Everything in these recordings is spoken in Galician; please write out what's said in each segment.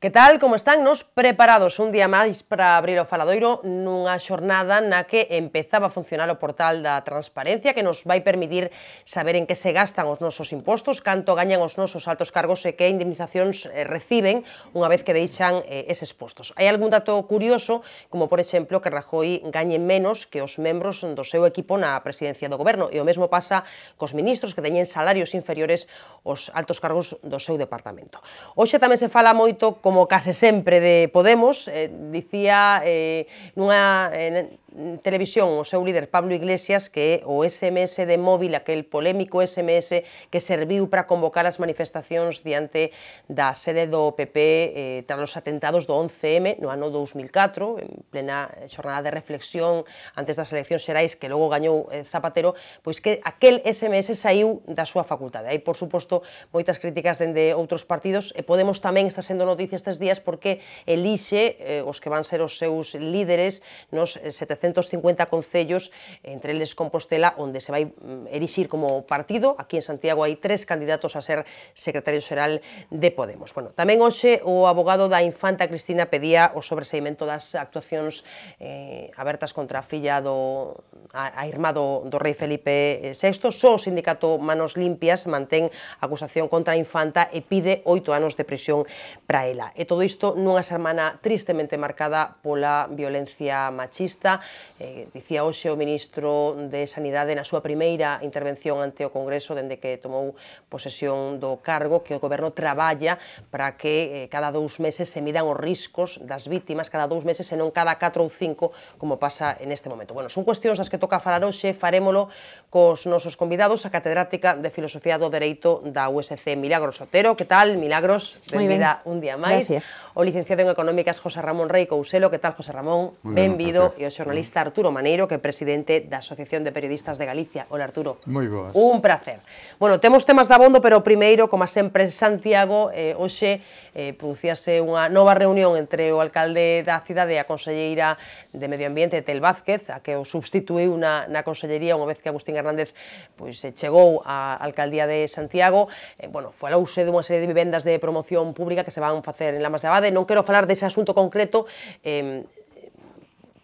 Que tal, como están nos preparados un día máis para abrir o faladoiro nunha xornada na que empezaba a funcionar o portal da transparencia que nos vai permitir saber en que se gastan os nosos impostos, canto gañan os nosos altos cargos e que indemnizacións eh, reciben unha vez que deixan eh, eses postos. Hai algún dato curioso, como por exemplo que Rajoy gañe menos que os membros do seu equipo na presidencia do goberno e o mesmo pasa cos ministros que teñen salarios inferiores aos altos cargos do seu departamento. Hoxe tamén se fala moito con como case sempre de Podemos, eh, dicía eh, nunha, eh, televisión o seu líder Pablo Iglesias que é o SMS de móvil, aquel polémico SMS que serviu para convocar as manifestacións diante da sede do PP eh, tras os atentados do 11M no ano 2004, en plena xornada de reflexión antes das eleccións xerais que logo gañou eh, Zapatero, pois que aquel SMS saiu da súa facultade. Hai, por suposto, moitas críticas dende outros partidos e Podemos tamén está sendo noticia estes días porque elixe eh, os que van ser os seus líderes nos 700 350 concellos, entre eles Compostela, onde se vai mm, erixir como partido. Aquí en Santiago hai tres candidatos a ser secretario xeral de Podemos. Bueno, tamén hoxe o abogado da infanta Cristina pedía o sobreseimento das actuacións eh, abertas contra a filla do a, a irmá do, do rei Felipe VI. Eh, Só o sindicato Manos Limpias mantén acusación contra a infanta e pide oito anos de prisión para ela. E todo isto nunha semana tristemente marcada pola violencia machista, Eh, dicía hoxe o ministro de Sanidade na súa primeira intervención ante o Congreso dende que tomou posesión do cargo que o goberno traballa para que eh, cada dous meses se midan os riscos das vítimas cada dous meses e non cada 4 ou 5 como pasa en este momento. Bueno, son cuestións as que toca falar hoxe, farémolo cos nosos convidados a catedrática de Filosofía do Dereito da USC, Milagros Otero. Que tal, Milagros? Benvida un día máis. Gracias. O licenciado en Económicas José Ramón Rey Couselo. Que tal, José Ramón? Benvido. E o xornalista xornalista Arturo Maneiro, que é presidente da Asociación de Periodistas de Galicia. Hola, Arturo. Moi boas. Un prazer. Bueno, temos temas da bondo, pero primeiro, como sempre, en Santiago, eh, hoxe eh, producíase unha nova reunión entre o alcalde da cidade e a conselleira de Medio Ambiente, Tel Vázquez, a que o substituiu na, na consellería unha vez que Agustín Hernández pois, eh, chegou á alcaldía de Santiago. Eh, bueno, falouse dunha serie de vivendas de promoción pública que se van facer en Lamas de Abade. Non quero falar dese asunto concreto, eh,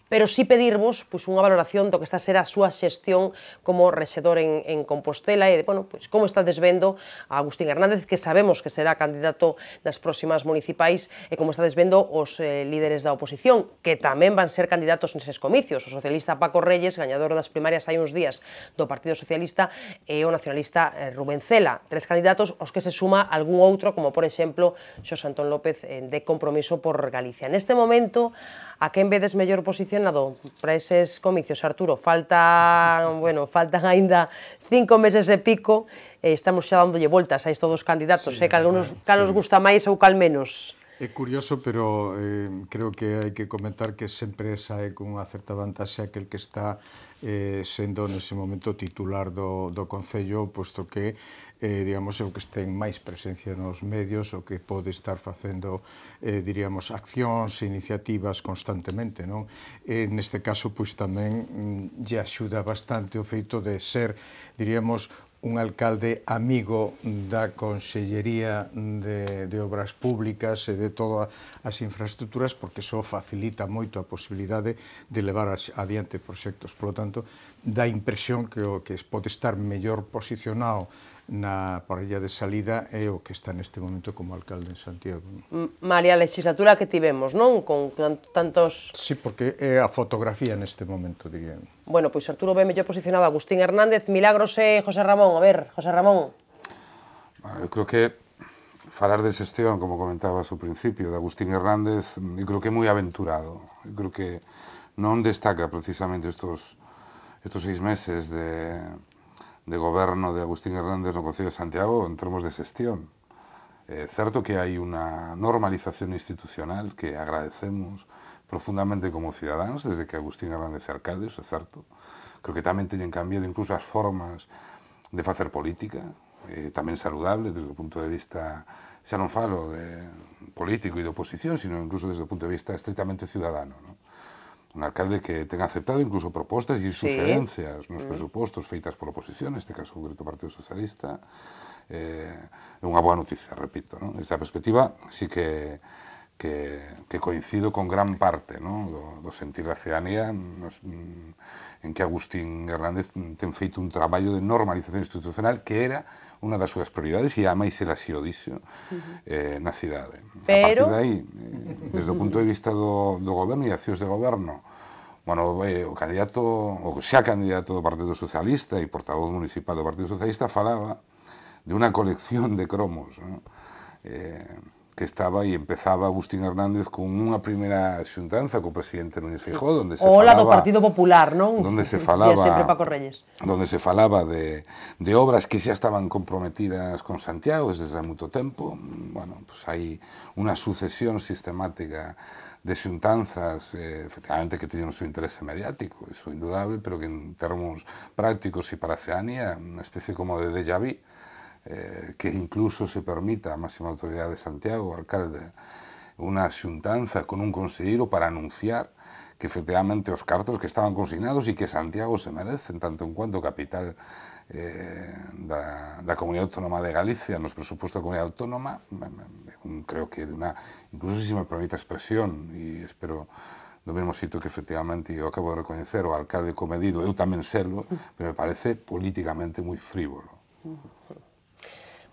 pero sí pedirvos pois, unha valoración do que está a ser a súa xestión como rexedor en, en Compostela e, de, bueno, pois, como está desvendo a Agustín Hernández, que sabemos que será candidato nas próximas municipais, e como está desvendo os eh, líderes da oposición, que tamén van ser candidatos neses comicios. O socialista Paco Reyes, gañador das primarias hai uns días do Partido Socialista, e o nacionalista eh, Rubén Cela. Tres candidatos os que se suma algún outro, como por exemplo Xos Antón López eh, de Compromiso por Galicia. Neste momento, A quen vedes mellor posicionado para eses comicios, Arturo? Falta, bueno, faltan aínda cinco meses e pico e estamos xa dándolle voltas a isto dos candidatos, sí, eh, cal, uns, cal sí. os gusta máis ou cal menos. É curioso, pero eh, creo que hai que comentar que sempre sae con unha certa vantaxe aquel que está eh, sendo nese momento titular do, do Concello, posto que, eh, digamos, é o que en máis presencia nos medios, o que pode estar facendo, eh, diríamos, accións, iniciativas constantemente, non? E, neste caso, pois tamén mm, lle axuda bastante o feito de ser, diríamos, un alcalde amigo da Consellería de, de Obras Públicas e de todas as infraestructuras porque só facilita moito a posibilidade de levar adiante proxectos. Por lo tanto, dá impresión que o que pode estar mellor posicionado na parrilla de salida é o que está neste momento como alcalde en Santiago. María, a legislatura que tivemos, non? Con tantos... Sí, porque é a fotografía neste momento, diría. Bueno, pois Arturo ve mellor posicionado Agustín Hernández, Milagros e José Ramón. A ver, José Ramón. Bueno, Eu creo que falar de xestión, como comentabas ao principio, de Agustín Hernández, eu creo que é moi aventurado. Eu creo que non destaca precisamente estos, estos seis meses de de gobierno de Agustín Hernández el Concilio de Santiago en términos de gestión. Es eh, cierto que hay una normalización institucional que agradecemos profundamente como ciudadanos, desde que Agustín Hernández es alcalde, eso, es cierto. Creo que también tienen cambiado incluso las formas de hacer política, eh, también saludable desde el punto de vista, ya no falo de político y de oposición, sino incluso desde el punto de vista estrictamente ciudadano. ¿no? un alcalde que ten aceptado incluso propostas e suxerencias sí. nos mm. presupostos feitas pola oposición, neste caso concreto Partido Socialista, eh, é unha boa noticia, repito. Non? Esa perspectiva sí que, que, que coincido con gran parte non? do, do sentir da ciudadanía nos, mm, en que Agustín Hernández mm, ten feito un traballo de normalización institucional que era unha das súas prioridades e a máis el así o dixo eh, na cidade. Pero... A partir dai, aí, eh, desde o punto de vista do, do goberno e accións de goberno, bueno, eh, o candidato, o xa candidato do Partido Socialista e portavoz municipal do Partido Socialista falaba de unha colección de cromos, ¿no? eh, que estaba e empezaba Agustín Hernández con unha primeira xuntanza co presidente Núñez Feijóo, onde se Ola falaba... do Partido Popular, non? Donde se falaba... sempre Paco Reyes. Donde se falaba de, de obras que xa estaban comprometidas con Santiago desde hai moito tempo. Bueno, pues hai unha sucesión sistemática de xuntanzas, eh, efectivamente, que teñen o seu interese mediático, iso indudable, pero que en termos prácticos e para a Oceanía, unha especie como de déjà vu, eh, que incluso se permita a máxima autoridade de Santiago, o alcalde, unha xuntanza con un conselleiro para anunciar que efectivamente os cartos que estaban consignados e que Santiago se merecen tanto en cuanto capital eh, da, da Comunidade Autónoma de Galicia nos presupuestos da Comunidade Autónoma un, creo que de una incluso se si me permite a expresión e espero do mesmo sitio que efectivamente eu acabo de recoñecer o alcalde comedido, eu tamén serlo, pero me parece políticamente moi frívolo.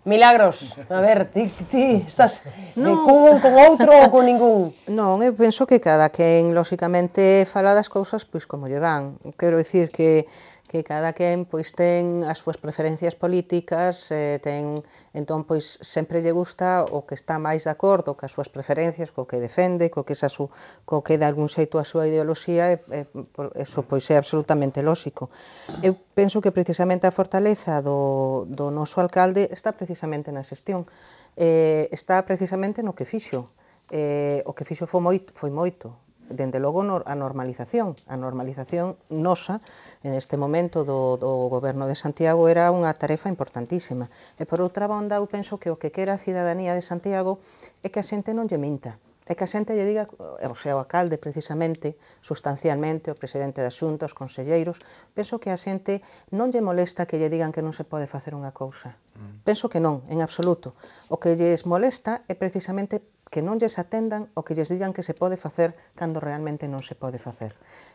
Milagros, a ver, ti, ti estás no. con, con outro ou con ningún? Non, eu penso que cada quen, lóxicamente, fala das cousas pois como lle van. Quero dicir que que cada quen pois ten as súas preferencias políticas, eh, ten entón pois sempre lle gusta o que está máis de acordo coas súas preferencias, co que defende, co que esa su, co que de algún xeito a súa ideoloxía, e, eh, por eso pois é absolutamente lóxico. Eu penso que precisamente a fortaleza do, do noso alcalde está precisamente na xestión, eh, está precisamente no que fixo, eh, o que fixo foi moito, foi moito dende logo a normalización. A normalización nosa en este momento do, do goberno de Santiago era unha tarefa importantísima. E por outra banda, eu penso que o que quera a cidadanía de Santiago é que a xente non lle minta. É que a xente lle diga, eh, o seu alcalde precisamente, sustancialmente, o presidente da xunta, os conselleiros, penso que a xente non lle molesta que lle digan que non se pode facer unha cousa. Mm. Penso que non, en absoluto. O que lles molesta é precisamente que non lles atendan o que lles digan que se pode facer cando realmente non se pode facer.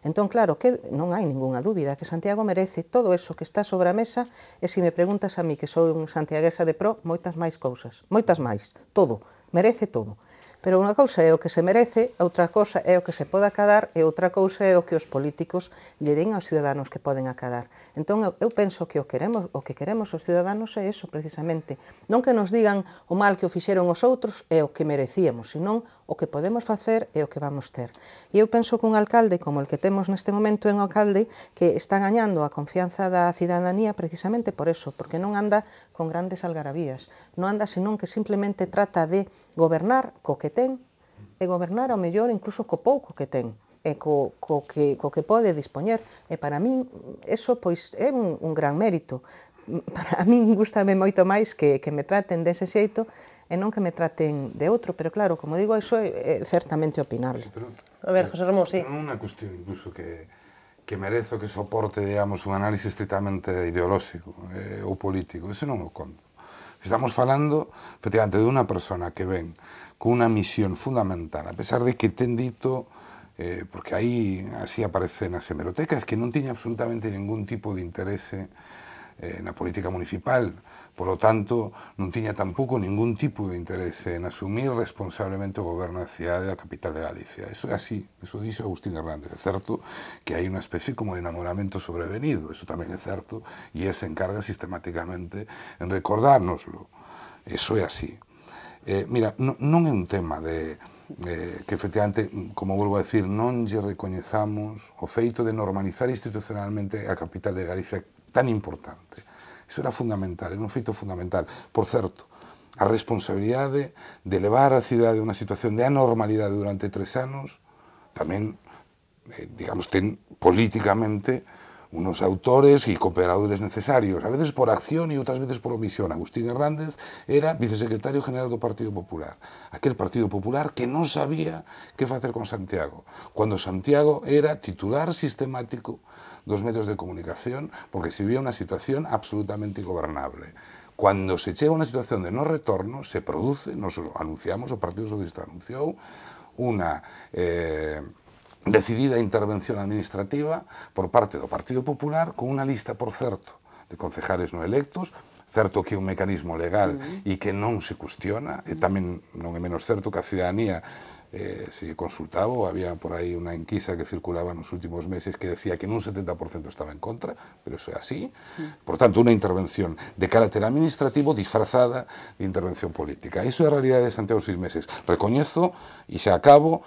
Entón, claro, que non hai ningunha dúbida que Santiago merece todo eso que está sobre a mesa e se me preguntas a mí que sou un santiaguesa de pro, moitas máis cousas, moitas máis, todo, merece todo. Pero unha cousa é o que se merece, outra cousa é o que se pode acadar e outra cousa é o que os políticos lle den aos ciudadanos que poden acadar. Entón eu, penso que o queremos, o que queremos os ciudadanos é eso precisamente. Non que nos digan o mal que o fixeron os outros é o que merecíamos, senón o que podemos facer é o que vamos ter. E eu penso que un alcalde como el que temos neste momento en o alcalde que está gañando a confianza da cidadanía precisamente por eso, porque non anda con grandes algarabías, non anda senón que simplemente trata de gobernar co que que ten e gobernar ao mellor incluso co pouco que ten e co, co, que, co que pode dispoñer. E para min, eso pois é un, un gran mérito. Para min gustame moito máis que, que me traten dese xeito e non que me traten de outro, pero claro, como digo, iso é, é certamente opinable. Sí, pero, a ver, José Ramón, sí. Unha cuestión incluso que, que merezo que soporte, digamos, un análisis estritamente ideolóxico eh, ou político, ese non o conto. Estamos falando, efectivamente, de unha persona que ven con una misión fundamental, a pesar de que ten eh, porque ahí así aparecen las hemerotecas, que no tiene absolutamente ningún tipo de interés eh, en la política municipal, Por lo tanto, no tenía tampoco ningún tipo de interés en asumir responsablemente gobernancia de de la capital de Galicia. Eso es así, eso dice Agustín Hernández. Es cierto que hay una especie como de enamoramiento sobrevenido, eso también es cierto, y él se encarga sistemáticamente en recordárnoslo. Eso es así. Eh, mira, non, non é un tema de eh, que efectivamente, como volvo a decir, non lle recoñezamos o feito de normalizar institucionalmente a capital de Galicia tan importante. Iso era fundamental, era un feito fundamental. Por certo, a responsabilidade de levar a cidade a unha situación de anormalidade durante tres anos tamén, eh, digamos, ten políticamente unos autores y cooperadores necesarios, a veces por acción y otras veces por omisión. Agustín Hernández era vicesecretario general del Partido Popular, aquel Partido Popular que no sabía qué hacer con Santiago, cuando Santiago era titular sistemático dos medios de comunicación porque se vivía una situación absolutamente ingobernable. Cuando se llega a una situación de no retorno, se produce, nos anunciamos, o Partido Socialista anunció, una... Eh, decidida intervención administrativa por parte do Partido Popular con unha lista, por certo, de concejales non electos, certo que é un mecanismo legal uh mm. -huh. e que non se cuestiona, e tamén non é menos certo que a ciudadanía eh, se consultaba, había por aí unha enquisa que circulaba nos últimos meses que decía que nun 70% estaba en contra, pero eso é así. Mm. Por tanto, unha intervención de carácter administrativo disfrazada de intervención política. Iso é a realidade de Santiago seis meses. Recoñezo, e xa acabo,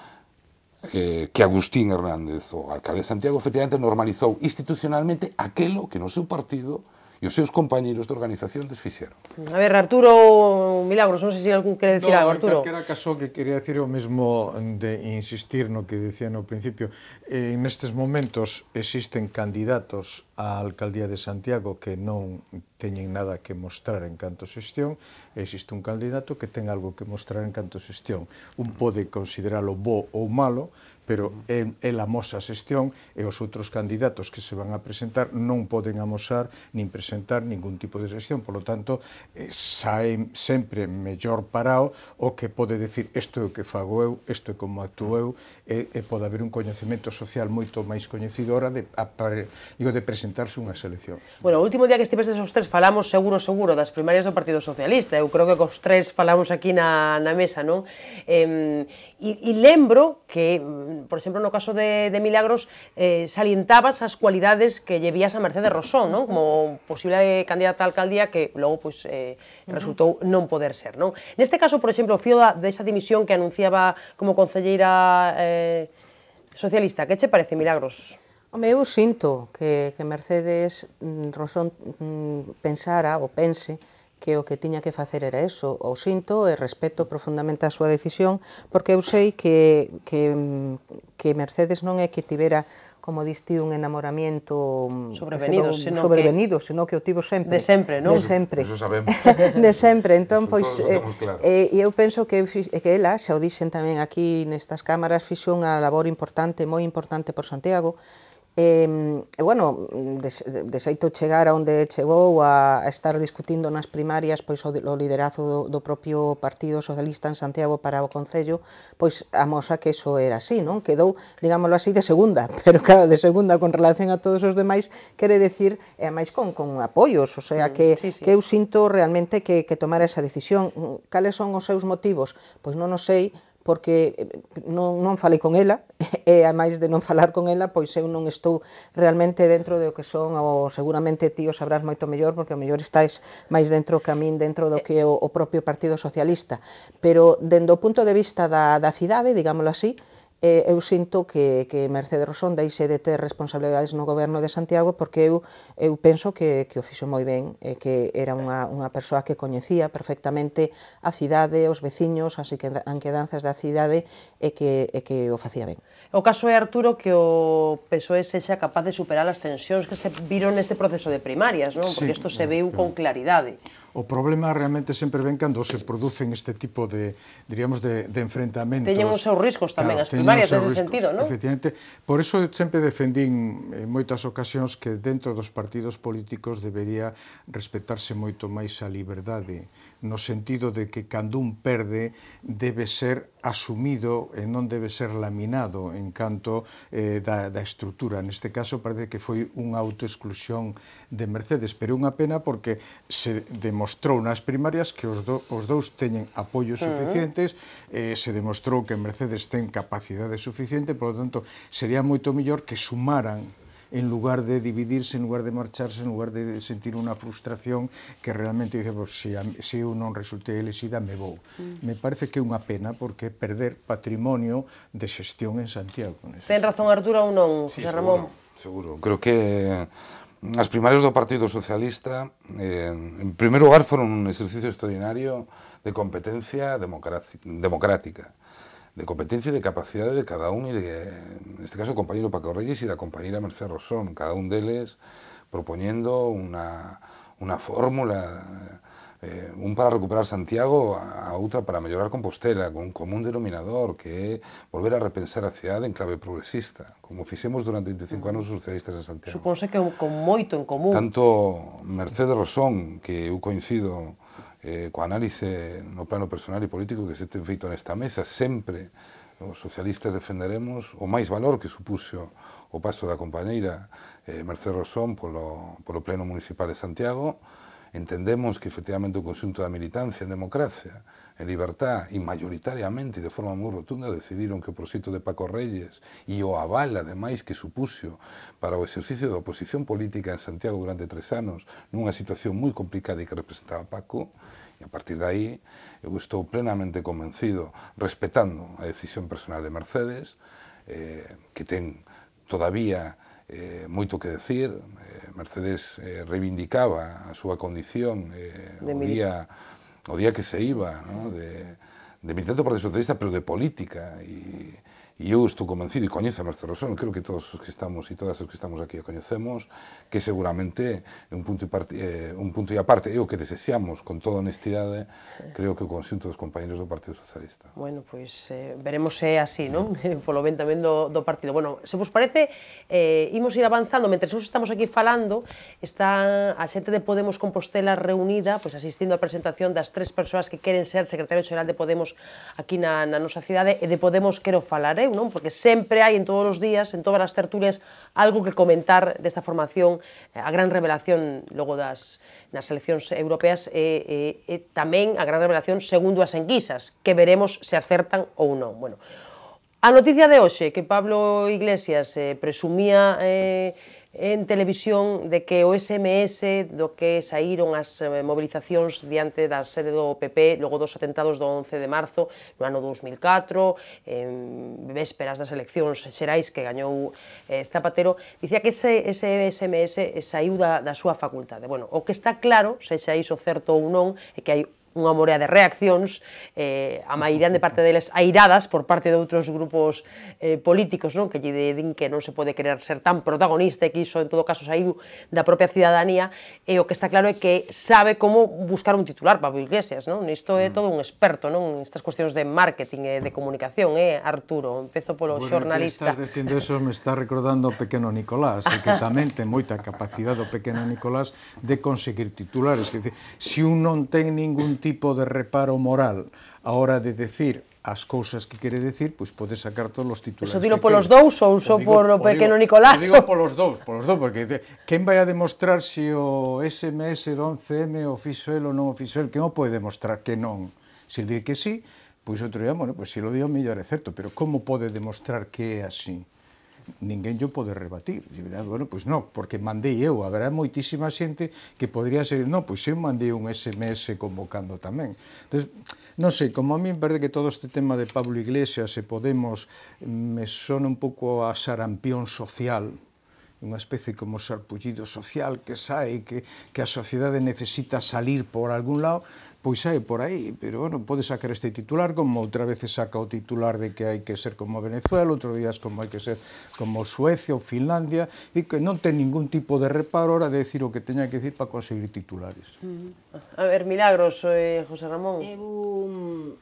eh, que Agustín Hernández, o alcalde de Santiago, efectivamente normalizou institucionalmente aquelo que no seu partido e os seus compañeros de organización desfixeron. A ver, Arturo Milagros, non sei se algún quere decir no, algo, Arturo. No, era caso que quería decir o mesmo de insistir no que dicía no principio. Eh, nestes momentos existen candidatos a Alcaldía de Santiago que non teñen nada que mostrar en canto xestión, existe un candidato que ten algo que mostrar en canto xestión. Un pode consideralo bo ou malo, pero é, el amosa xestión e os outros candidatos que se van a presentar non poden amosar nin presentar ningún tipo de xestión. Por lo tanto, eh, sae sempre mellor parado o que pode decir isto é o que fago eu, isto é como actúo eu, e, e pode haber un coñecemento social moito máis coñecido ora de, a, digo, de presentar presentarse unhas eleccións. Bueno, o último día que estiveses os tres falamos seguro, seguro das primarias do Partido Socialista. Eu creo que cos tres falamos aquí na, na mesa, non? e, e lembro que, mm, por exemplo, no caso de, de Milagros, eh, salientabas as cualidades que llevías a Mercedes Rosón, non? Como posible candidata a alcaldía que logo pois, eh, resultou non poder ser, non? Neste caso, por exemplo, fío da, desa dimisión que anunciaba como concelleira eh, socialista. Que che parece, Milagros? Home, eu sinto que, que Mercedes mm, Rosón mm, pensara ou pense que o que tiña que facer era eso. O sinto e respeto profundamente a súa decisión, porque eu sei que, que, mm, que Mercedes non é que tivera como diste, un enamoramiento sobrevenido, sino, sobrevenido que, sino que o tivo sempre. De sempre, non? De sempre. Eso sabemos. de sempre, entón, pois, eh, eh, e eu penso que, que ela, xa o dixen tamén aquí nestas cámaras, fixo unha labor importante, moi importante por Santiago, E, e bueno, de, de xeito chegar a onde chegou a, a estar discutindo nas primarias pois o, o liderazo do, do propio Partido Socialista en Santiago para o Concello, pois amosa que eso era así, non? Quedou, digámoslo así, de segunda, pero claro, de segunda con relación a todos os demais, quere decir, e máis con, con apoios, o sea, mm, que, sí, sí. que eu sinto realmente que, que tomara esa decisión. Cales son os seus motivos? Pois non o sei, porque eh, non, non falei con ela, e a máis de non falar con ela, pois eu non estou realmente dentro do que son, ou seguramente ti o sabrás moito mellor, porque o mellor estáis máis dentro que a min, dentro do que o, o propio Partido Socialista. Pero, dendo o punto de vista da, da cidade, digámoslo así, eh, eu sinto que, que Mercedes Rosón deixe de ter responsabilidades no goberno de Santiago porque eu, eu penso que, que o fixo moi ben, eh, que era unha, unha persoa que coñecía perfectamente a cidade, os veciños, as anquedanzas da cidade e que, e que o facía ben. O caso é, Arturo, que o PSOE sexa capaz de superar as tensións que se viron neste proceso de primarias, non? Porque isto se viu con claridade. O problema realmente sempre ven cando se producen este tipo de, diríamos, de, de enfrentamentos. Teñen os seus riscos tamén claro, as primarias nese sentido, non? Efectivamente. Por iso sempre defendín en moitas ocasións que dentro dos partidos políticos debería respetarse moito máis a liberdade no sentido de que cando un perde debe ser asumido e non debe ser laminado en canto eh, da, da estrutura. Neste caso parece que foi unha autoexclusión de Mercedes, pero unha pena porque se demostrou nas primarias que os, do, os dous teñen apoios mm. suficientes, eh, se demostrou que Mercedes ten capacidade suficiente, por lo tanto, sería moito mellor que sumaran en lugar de dividirse, en lugar de marcharse, en lugar de sentir unha frustración que realmente dice, pues, se, se eu non resultei elegida, me vou. Mm. Me parece que é unha pena porque perder patrimonio de xestión en Santiago. Ten razón Arturo ou non, José sí, Ramón? Seguro, seguro. Creo que eh, as primarias do Partido Socialista, eh, en primeiro lugar, foron un exercicio extraordinario de competencia democrática de competencia e de capacidade de cada un e de, en este caso, o compañero Paco Reyes e da compañera Mercedes Rosón, cada un deles proponiendo unha, unha fórmula eh, un para recuperar Santiago, a outra para mellorar Compostela, con un común denominador que é volver a repensar a cidade en clave progresista, como fixemos durante 25 anos os socialistas en Santiago. Suponse que con moito en común. Tanto Mercedes Rosón, que eu coincido eh, coa análise no plano personal e político que se ten feito nesta mesa. Sempre os socialistas defenderemos o máis valor que supuxo o paso da compañeira eh, Mercedes Rosón polo, polo Pleno Municipal de Santiago. Entendemos que efectivamente o conxunto da militancia en democracia, en libertad e mayoritariamente e de forma moi rotunda decidiron que o proxecto de Paco Reyes e o aval ademais que supuxo para o exercicio da oposición política en Santiago durante tres anos nunha situación moi complicada e que representaba Paco, a partir de aí, eu estou plenamente convencido, respetando a decisión personal de Mercedes, eh, que ten todavía eh, moito que decir. Eh, Mercedes eh, reivindicaba a súa condición eh, o, día, o día que se iba, ¿no? de, de militante do Partido Socialista, pero de política. E, E eu estou convencido, e coñece a Mercedes Rosón, creo que todos os que estamos e todas as que estamos aquí a coñecemos, que seguramente un punto, e parte, eh, un punto e aparte é o que desexamos con toda honestidade, creo que o conxunto dos compañeros do Partido Socialista. Bueno, pois pues, eh, veremos se é así, non? Polo ben tamén do, do partido. Bueno, se vos parece, eh, imos ir avanzando, mentre nos estamos aquí falando, está a xente de Podemos Compostela reunida, pois pues, asistindo á presentación das tres persoas que queren ser secretario xeral de Podemos aquí na, na nosa cidade, e de Podemos quero falar, eh? non? Porque sempre hai en todos os días, en todas as tertulias, algo que comentar desta formación, eh, a gran revelación logo das nas eleccións europeas e, e, e tamén a gran revelación segundo as enquisas, que veremos se acertan ou non. Bueno, a noticia de hoxe que Pablo Iglesias eh, presumía eh, en televisión de que o SMS do que saíron as eh, movilizacións diante da sede do PP logo dos atentados do 11 de marzo no ano 2004 en vésperas das eleccións xerais que gañou eh, Zapatero dicía que ese, ese SMS saiu da, da súa facultade bueno, o que está claro se xa iso certo ou non é que hai unha morea de reaccións, eh, a maioría de parte deles airadas por parte de outros grupos eh, políticos, non? que lle din que non se pode querer ser tan protagonista e que iso en todo caso saiu da propia cidadanía, e o que está claro é que sabe como buscar un titular Pablo Iglesias, non? isto é mm. todo un experto, non? estas cuestións de marketing e de comunicación, eh, Arturo, empezo polo bueno, xornalista. Bueno, estás dicindo eso me está recordando o pequeno Nicolás, e que tamén ten moita capacidade o pequeno Nicolás de conseguir titulares, que se si un non ten ningún tipo de reparo moral a hora de decir as cousas que quere decir, pois podes sacar todos os titulares. Eso dilo polos dous ou só por o pequeno Nicolás? Digo polos dous, polos dous, porque dice, quen vai a demostrar se si o SMS do 11M o fixo el ou non o fixo el? Quen o pode demostrar que non? Se si di que sí, pois outro día, bueno, pois se si lo dio, mellor é certo, pero como pode demostrar que é así? ninguén yo pode rebatir. E dirás, bueno, pois non, porque mandei eu, haberá moitísima xente que podría ser, non, pois eu mandei un SMS convocando tamén. Entón, non sei, como a mí me parece que todo este tema de Pablo Iglesias e Podemos mm, me son un pouco a sarampión social, unha especie como sarpullido social que sai, que, que a sociedade necesita salir por algún lado, Pois sai por aí, pero bueno, pode sacar este titular como outra vez saca o titular de que hai que ser como Venezuela, outro días como hai que ser como Suecia ou Finlandia, e que non ten ningún tipo de reparo hora de decir o que teña que decir para conseguir titulares. Uh mm-hmm. -huh. A ver, milagros, eh, José Ramón. Eu um,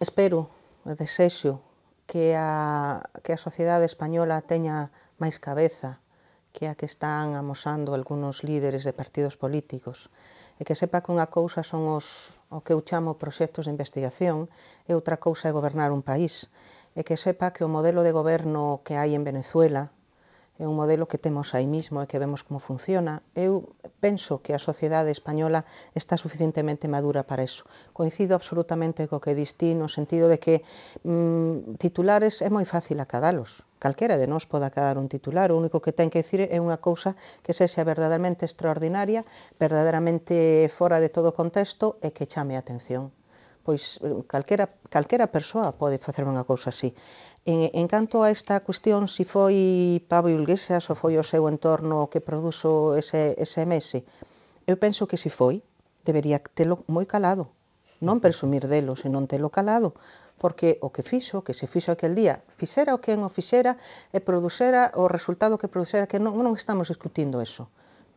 espero, desexo, que a, que a sociedade española teña máis cabeza que a que están amosando algunos líderes de partidos políticos E que sepa que unha cousa son os, o que eu chamo proxectos de investigación e outra cousa é gobernar un país. E que sepa que o modelo de goberno que hai en Venezuela é un modelo que temos aí mismo e que vemos como funciona. Eu penso que a sociedade española está suficientemente madura para eso. Coincido absolutamente co que distí no sentido de que mmm, titulares é moi fácil acadalos calquera de nós poda quedar un titular, o único que ten que dicir é unha cousa que sexa verdadeiramente extraordinaria, verdadeiramente fora de todo contexto e que chame a atención. Pois eh, calquera, calquera persoa pode facer unha cousa así. En, en canto a esta cuestión, se si foi Pablo Iglesias ou foi o seu entorno que produzo ese, ese MS, eu penso que se si foi, debería telo moi calado, non presumir delo, senón telo calado, porque o que fixo, que se fixo aquel día, fixera o que o fixera e producera o resultado que producera, que non, non estamos discutindo eso,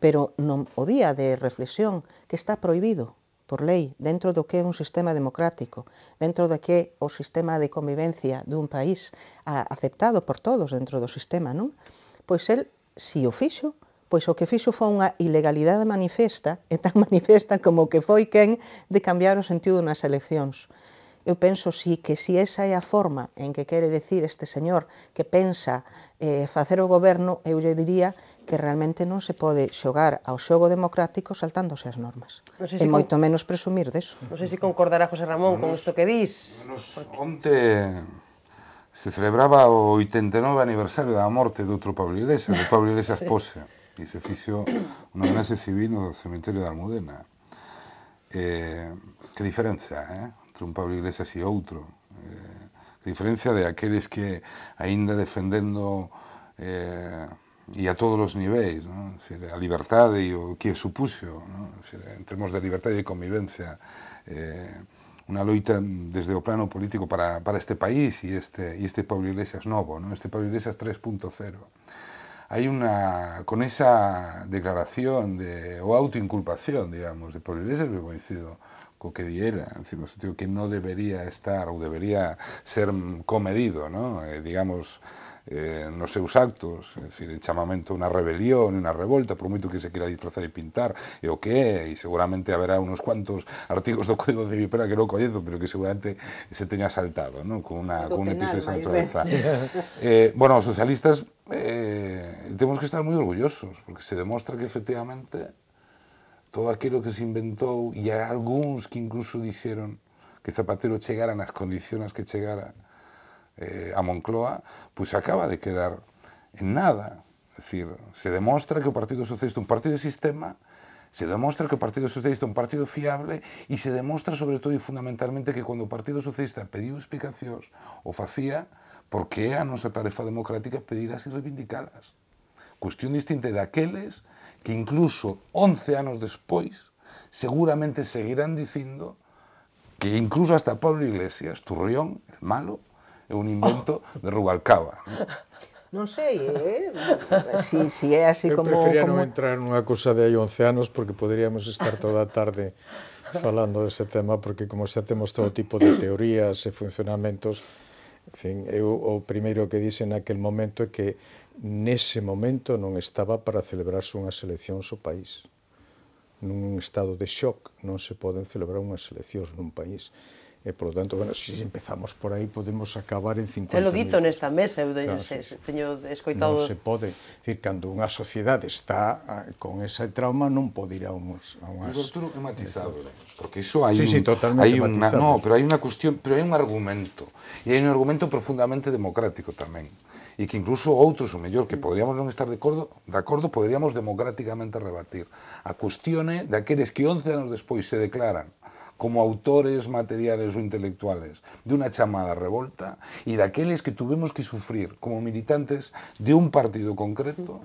pero non, o día de reflexión que está proibido por lei dentro do que é un sistema democrático, dentro do que é o sistema de convivencia dun país a, aceptado por todos dentro do sistema, non? Pois el, si o fixo, pois o que fixo foi unha ilegalidade manifesta, e tan manifesta como que foi quen de cambiar o sentido nas eleccións eu penso si que si esa é a forma en que quere decir este señor que pensa eh, facer o goberno, eu lle diría que realmente non se pode xogar ao xogo democrático saltándose as normas. No sé si e moito con... menos presumir deso. Non sei se concordará José Ramón menos, con isto que dís. porque... Onte se celebraba o 89 aniversario da morte do outro Pablo Iglesias, do Pablo Iglesias sí. Pose, e se fixo unha homenaxe civil no cementerio da Almudena. Eh, que diferenza, eh? entre un Pablo Iglesias e outro. Eh, a diferencia de aqueles que aínda defendendo eh, e a todos os niveis, non? a libertade e o que supuxo, non? en termos de libertade e convivencia, eh, una loita desde o plano político para, para este país e este, e este Pablo Iglesias novo, ¿no? este Pablo Iglesias 3.0. Hai una, con esa declaración de, ou autoinculpación, digamos, de Pablo Iglesias, que coincido, co que diera, en é dicir, no sentido que non debería estar ou debería ser comedido, no? eh, digamos, eh, nos seus actos, é dicir, en chamamento unha rebelión, unha revolta, por moito que se queira disfrazar e pintar, e o que é, e seguramente haberá unos cuantos artigos do Código de Vipera que non coñezo, pero que seguramente se teña saltado, no? con, unha, con un episodio de esa naturaleza. eh, bueno, os socialistas eh, temos que estar moi orgullosos, porque se demostra que efectivamente todo aquilo que se inventou e hai algúns que incluso dixeron que Zapatero chegara nas condicións que chegara eh, a Moncloa, pois acaba de quedar en nada. É dicir, se demostra que o Partido Socialista é un partido de sistema, se demostra que o Partido Socialista é un partido fiable e se demostra, sobre todo e fundamentalmente, que cando o Partido Socialista pediu explicacións, o facía porque é a nosa tarefa democrática pedirás e reivindicalas. Cuestión distinta daqueles que incluso 11 anos despois seguramente seguirán dicindo que incluso hasta Pablo Iglesias, Turrión, el malo, é un invento oh. de Rubalcaba. Non sei, eh? Si, si é así Eu como... Eu prefería como... non entrar nunha cousa de hai 11 anos porque poderíamos estar toda a tarde falando dese tema porque como xa temos todo tipo de teorías e funcionamentos Fin, eu o primeiro que dixe naquel momento é que nese momento non estaba para celebrarse unha selección so país. Nun estado de xoc non se poden celebrar unhas eleccións nun país. E, por tanto, bueno, se empezamos por aí, podemos acabar en 50 Eu dito nesta mesa, eu claro, se, teño escoitado... Non se pode. Dicir, cando unha sociedade está ah, con ese trauma, non pode ir a unhas... A unhas... Digo, é matizado, porque iso hai sí, un, sí, totalmente hai no, pero hai unha cuestión, pero hai un argumento, e hai un argumento profundamente democrático tamén e que incluso outros, o mellor, que podríamos non estar de acordo, de acordo poderíamos democráticamente rebatir a é daqueles que 11 anos despois se declaran como autores materiales o intelectuales de una chamada revolta y de aquellos que tuvimos que sufrir como militantes de un partido concreto,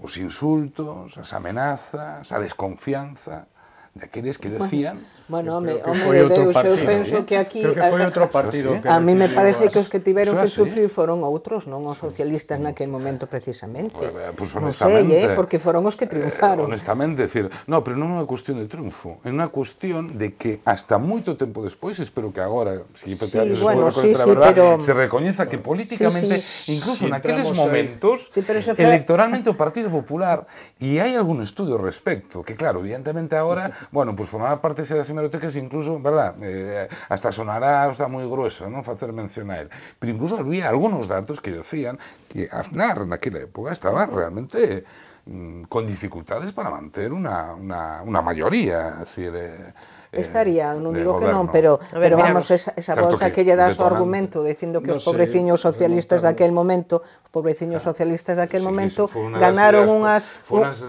los insultos, las amenazas, la desconfianza, daqueles que decían bueno, home, que home foi outro Deus, partido, eu penso ¿sí? ¿eh? que aquí creo que foi outro partido sí, que a mí me parece as... que os que tiveron que ¿eh? sufrir foron outros, non os socialistas naquele momento precisamente. Pues, eh, pues honestamente, non sei, eh, porque foron os que triunfaron. Eh, honestamente, decir, no, pero non é unha cuestión de triunfo, é unha cuestión de que hasta moito tempo despois, espero que agora, si sí, bueno, sí, sí, verdad, pero... se recoñeza que políticamente, sí, sí. incluso sí, naqueles momentos, sí, pero fue... electoralmente o Partido Popular, e hai algún estudio respecto, que claro, evidentemente agora Bueno, pues, formará parte de las hemerotecas incluso, verdad, eh, hasta sonará está muy grueso, ¿no? facer mención a él. Pero incluso había algunos datos que decían que Aznar en aquella época estaba realmente Mm, con dificultades para manter una, una, una maioría, es decir, eh, eh Estaría, non digo que non, pero, ver, pero vamos, esa, esa volta que, ella lle su argumento dicindo que no os pobreciños socialistas de aquel momento, os pobreciños claro. socialistas aquel sí, momento sí, ganaron ideas, unhas,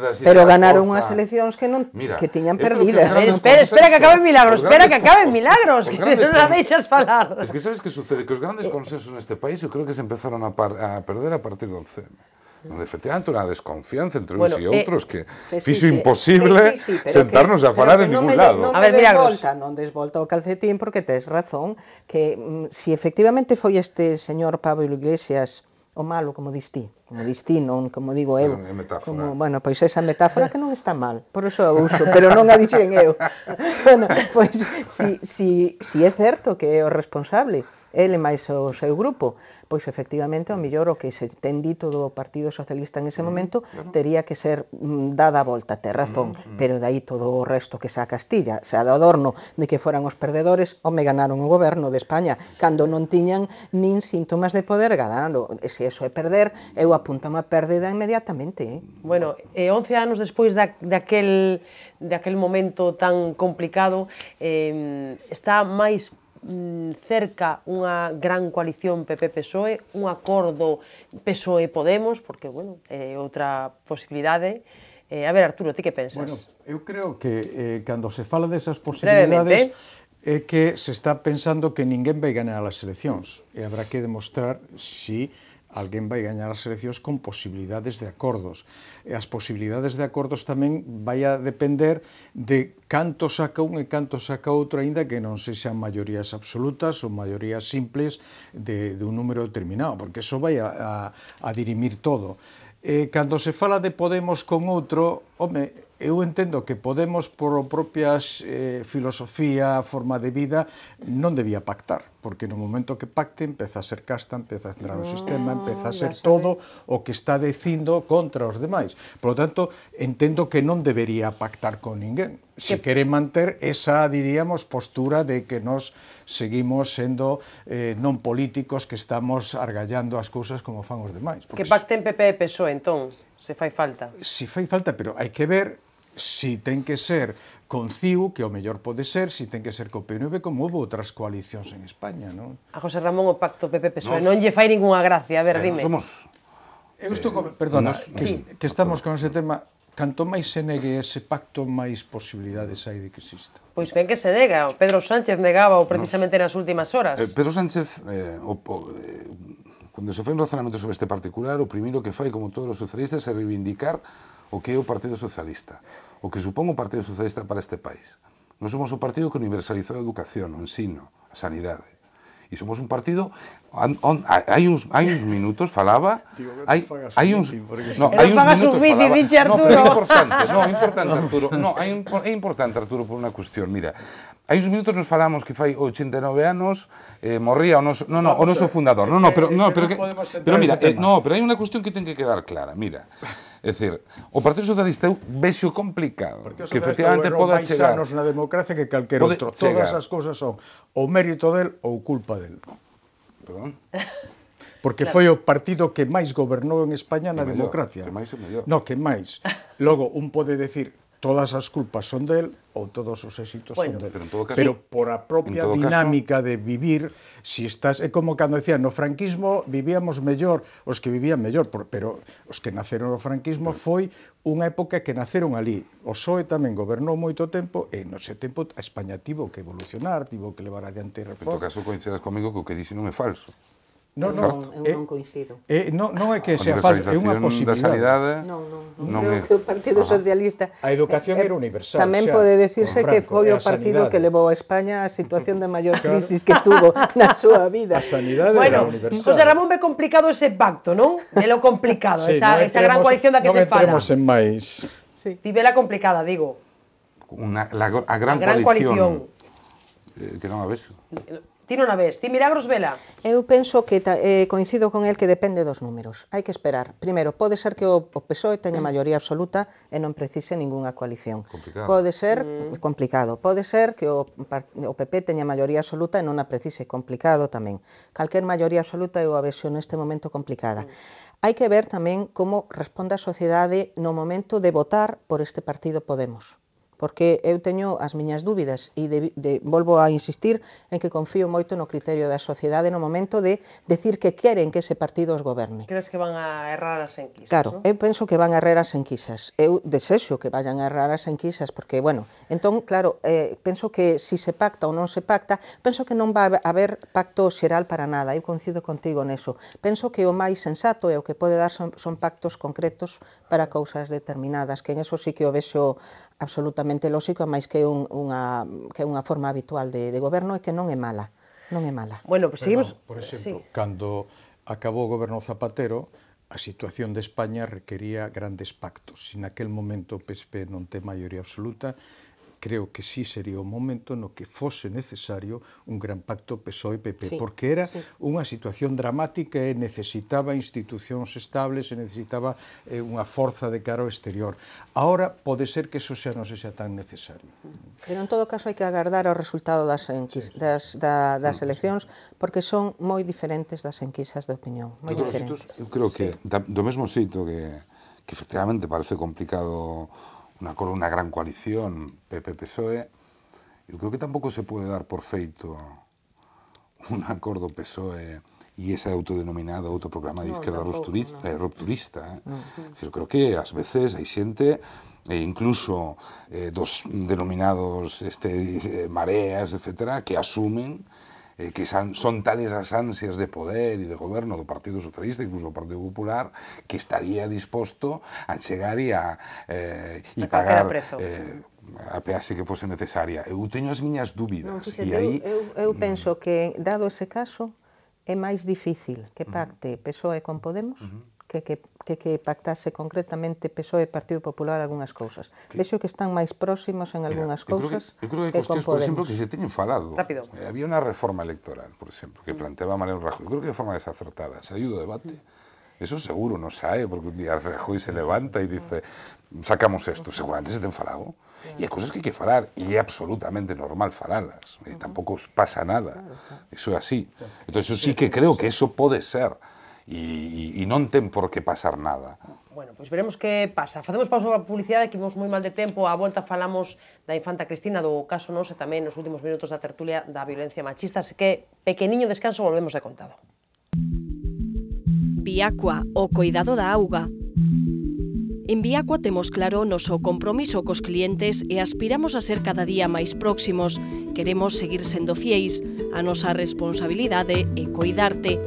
unas pero ganaron unhas eleccións que non mira, que tiñan perdidas. Que espera, espera que acaben milagros, espera que acaben milagros, que non la deixas falar. Es que sabes que sucede que os grandes eh, consensos neste país eu creo que se empezaron a, par, a perder a partir do CEM. Onde efectivamente unha desconfianza entre uns bueno, e eh, outros que eh, fixo sí, imposible sí, sí, sentarnos que, a falar en ningún lado. a ver, desvolta, non desvolta o calcetín porque tes razón que mm, si efectivamente foi este señor Pablo Iglesias o malo, como dis ti, como distí, non como digo eu. É metáfora. Como, bueno, pois esa metáfora que non está mal, por eso a uso, pero non a dixen eu. bueno, pois si, si, si é certo que é o responsable, ele máis o seu grupo, pois efectivamente o mellor o que se ten dito do Partido Socialista en ese momento tería que ser mm, dada a volta, ter razón, pero de aí todo o resto que xa Castilla, xa do adorno de que foran os perdedores, o me ganaron o goberno de España, cando non tiñan nin síntomas de poder ganando, e se eso é perder, eu apunto a pérdida inmediatamente. Eh? Bueno, e 11 anos despois da, daquel, daquel momento tan complicado, eh, está máis Mm, cerca unha gran coalición PP-PSOE, un acordo PSOE-Podemos, porque, bueno, é outra posibilidade. Eh, a ver, Arturo, ti que pensas? Bueno, eu creo que eh, cando se fala desas posibilidades é que se está pensando que ninguén vai ganar as eleccións e habrá que demostrar si alguén vai gañar as eleccións con posibilidades de acordos. E as posibilidades de acordos tamén vai a depender de canto saca un e canto saca outro, aínda que non sexan maiorías absolutas ou maiorías simples de, de un número determinado, porque eso vai a, a, a dirimir todo. E cando se fala de Podemos con outro, home, eu entendo que Podemos, por propias eh, filosofía, forma de vida, non debía pactar, porque no momento que pacte empeza a ser casta, empeza a entrar no ah, sistema, empeza a ser todo o que está dicindo contra os demais. Por lo tanto, entendo que non debería pactar con ninguén. Se quere manter esa, diríamos, postura de que nos seguimos sendo eh, non políticos que estamos argallando as cousas como fan os demais. Que pacten PP e PSOE, entón se fai falta. Si fai falta, pero hai que ver si ten que ser con CIU, que o mellor pode ser, si ten que ser co PNV, como houve outras coalicións en España, non? A José Ramón o pacto PP-PSOE non lle fai ninguna gracia, a ver, eh, dime. Somos... Eu estou, con... Eh, perdona, nos, que, sí. que estamos con ese tema, canto máis se negue ese pacto, máis posibilidades hai de que exista. Pois ben que se nega, Pedro Sánchez negaba o precisamente nos, nas últimas horas. Eh, Pedro Sánchez, eh, o, o, eh, Cando se fai un razonamento sobre este particular, o primeiro que fai, como todos os socialistas, é reivindicar o que é o Partido Socialista, o que supón o Partido Socialista para este país. Non somos o partido que universalizou a educación, o ensino, a sanidade. E somos un partido on, on, hai uns hai uns minutos falaba, hai hai uns no, hai uns minutos falaba. No, é importante, no, é importante Arturo. No, hai é importante Arturo por unha cuestión, mira. Hai uns minutos nos falamos que fai 89 anos eh, morría o noso, no, no, o noso fundador. No, no, eh, eh, eh, pero no, pero que, pero mira, eh, no, pero hai unha cuestión que ten que quedar clara, mira. É dicir, o Partido Socialista eu vexo complicado. Porque que efectivamente poda chegar. Anos na democracia que calquer pode outro. Chegar. Todas as cousas son o mérito del ou culpa del. Perdón. Porque claro. foi o partido que máis gobernou en España na que democracia. Que máis e mellor. No, que máis. Logo, un pode decir, todas as culpas son del ou todos os éxitos bueno, son del. Pero, en todo caso, pero por a propia dinámica caso, de vivir, si estás... É como cando decían, no franquismo vivíamos mellor, os que vivían mellor, por, pero os que naceron no franquismo pero, foi unha época que naceron ali. O PSOE tamén gobernou moito tempo e no ese tempo a España tivo que evolucionar, tivo que levar adiante reformas. En todo caso, coincidas comigo que o que dixen non é falso. No, non, non, eu non coincido. É, eh, non, non é que sea falso, é unha posibilidade. Sanidade, non, non, non, non creo é... que o Partido Ajá. Socialista... A educación eh, eh, era universal. Tamén xa, pode decirse Franco, que foi o partido que levou a España a situación de maior claro. crisis que tuvo na súa vida. A sanidade bueno, era universal. Bueno, José Ramón ve complicado ese pacto, non? É lo complicado, sí, esa, no entremos, esa gran coalición da que se fala. Non entremos en máis. Sí. vela complicada, digo. Una, la, a, gran a gran coalición. coalición. Eh, que non a beso. Ti non a ves, ti milagros vela. Eu penso que eh, coincido con el que depende dos números. Hai que esperar. Primeiro, pode ser que o, o PSOE teña mm. maioría absoluta e non precise ningunha coalición. Complicado. Pode ser mm. complicado. Pode ser que o, o PP teña maioría absoluta e non a precise. Complicado tamén. Calquer maioría absoluta eu a vexo neste momento complicada. Mm. Hai que ver tamén como responde a sociedade no momento de votar por este partido Podemos porque eu teño as miñas dúbidas e de, de, volvo a insistir en que confío moito no criterio da sociedade no momento de decir que queren que ese partido os goberne. Crees que van a errar as enquisas, Claro, ¿no? eu penso que van a errar as enquisas. Eu desexo que vayan a errar as enquisas, porque, bueno, entón, claro, eh, penso que si se pacta ou non se pacta, penso que non va a haber pacto xeral para nada, eu coincido contigo neso. Penso que o máis sensato e o que pode dar son, son pactos concretos para cousas determinadas, que en eso sí que o vexo absolutamente lóxico, máis que un, unha, que unha forma habitual de, de goberno e que non é mala. Non é mala. Bueno, pues seguimos... Pero, por eh, exemplo, sí. cando acabou o goberno Zapatero, a situación de España requería grandes pactos. Se aquel momento o PSP non te maioría absoluta, creo que sí sería o momento no que fose necesario un gran pacto PSOE-PP, sí, porque era sí. unha situación dramática e necesitaba institucións estables, e necesitaba eh, unha forza de cara ao exterior. Ahora pode ser que eso xa non se xa tan necesario. Pero en todo caso hai que agardar ao resultado das, enquis, sí, sí. das, da, das eleccións, porque son moi diferentes das enquisas de opinión. Moi diferentes. eu creo que sí. da, do mesmo sitio que, que efectivamente parece complicado una, una gran coalición PP-PSOE, yo creo que tampoco se puede dar por feito un acuerdo PSOE y ese autodenominado autoprogramado de izquierda turista rupturista. No. yo eh, ¿eh? creo que a veces hay gente, e incluso eh, dos denominados este, mareas, etcétera, que asumen eh, que san, son tales as ansias de poder e de goberno do Partido Socialista, incluso do Partido Popular, que estaría disposto a chegar e a, eh, e pagar eh, a peaxe que fose necesaria. Eu teño as miñas dúbidas. Non, fíjate, e aí... eu, eu, eu mm. penso que, dado ese caso, é máis difícil que mm. pacte PSOE con Podemos uh -huh que que, que, que pactase concretamente PSOE e Partido Popular algunhas cousas. Que... Vexo que están máis próximos en algunhas cousas eu creo que, eu creo que hai cuestións, por exemplo, que se teñen falado. Rápido. Eh, había unha reforma electoral, por exemplo, que mm. planteaba Mariano Rajoy. Eu creo que de forma desacertada. Se o debate. Eso seguro non sae, porque un día Rajoy se levanta e dice sacamos esto, seguramente se ten falado. E hai cousas que hai que falar, e é absolutamente normal falalas, e tampouco pasa nada, eso é así. Entón, eu sí que creo que eso pode ser, e, e non ten por que pasar nada. Bueno, pois veremos que pasa. Facemos pausa para a publicidade que vimos moi mal de tempo. A volta falamos da infanta Cristina, do caso nos e tamén nos últimos minutos da tertulia da violencia machista. Así que, pequeniño descanso, volvemos de contado. Biacua, o cuidado da auga. En Biacua temos claro o noso compromiso cos clientes e aspiramos a ser cada día máis próximos. Queremos seguir sendo fieis, a nosa responsabilidade e coidarte